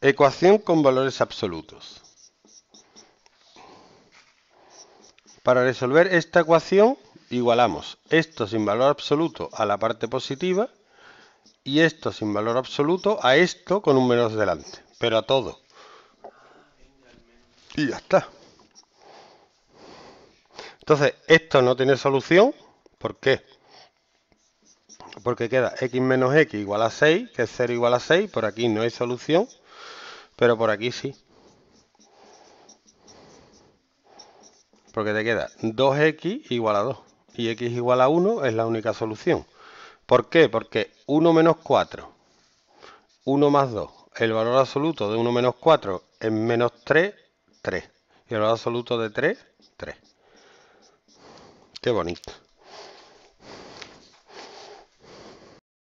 Ecuación con valores absolutos. Para resolver esta ecuación igualamos esto sin valor absoluto a la parte positiva y esto sin valor absoluto a esto con un menos delante, pero a todo. Y ya está. Entonces, esto no tiene solución. ¿Por qué? Porque queda x menos x igual a 6, que es 0 igual a 6, por aquí no hay solución. Pero por aquí sí. Porque te queda 2x igual a 2. Y x igual a 1 es la única solución. ¿Por qué? Porque 1 menos 4. 1 más 2. El valor absoluto de 1 menos 4 es menos 3, 3. Y el valor absoluto de 3, 3. Qué bonito.